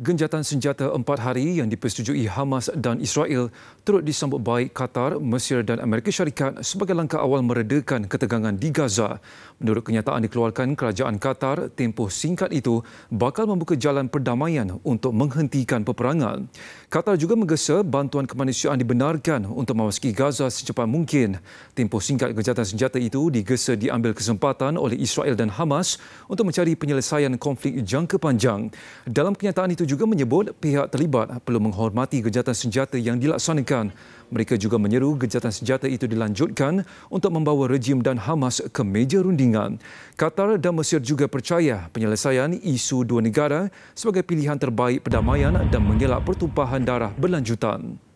genjatan senjata empat hari yang dipersetujui Hamas dan Israel turut disambut baik Qatar, Mesir dan Amerika Syarikat sebagai langkah awal meredakan ketegangan di Gaza. Menurut kenyataan dikeluarkan kerajaan Qatar, tempoh singkat itu bakal membuka jalan perdamaian untuk menghentikan peperangan. Qatar juga menggesa bantuan kemanusiaan dibenarkan untuk memasuki Gaza secepat mungkin. Tempoh singkat genjatan senjata itu digesa diambil kesempatan oleh Israel dan Hamas untuk mencari penyelesaian konflik jangka panjang. Dalam kenyataan itu juga menyebut pihak terlibat perlu menghormati gejatan senjata yang dilaksanakan. Mereka juga menyeru gejatan senjata itu dilanjutkan untuk membawa rejim dan Hamas ke meja rundingan. Qatar dan Mesir juga percaya penyelesaian isu dua negara sebagai pilihan terbaik perdamaian dan mengelak pertumpahan darah berlanjutan.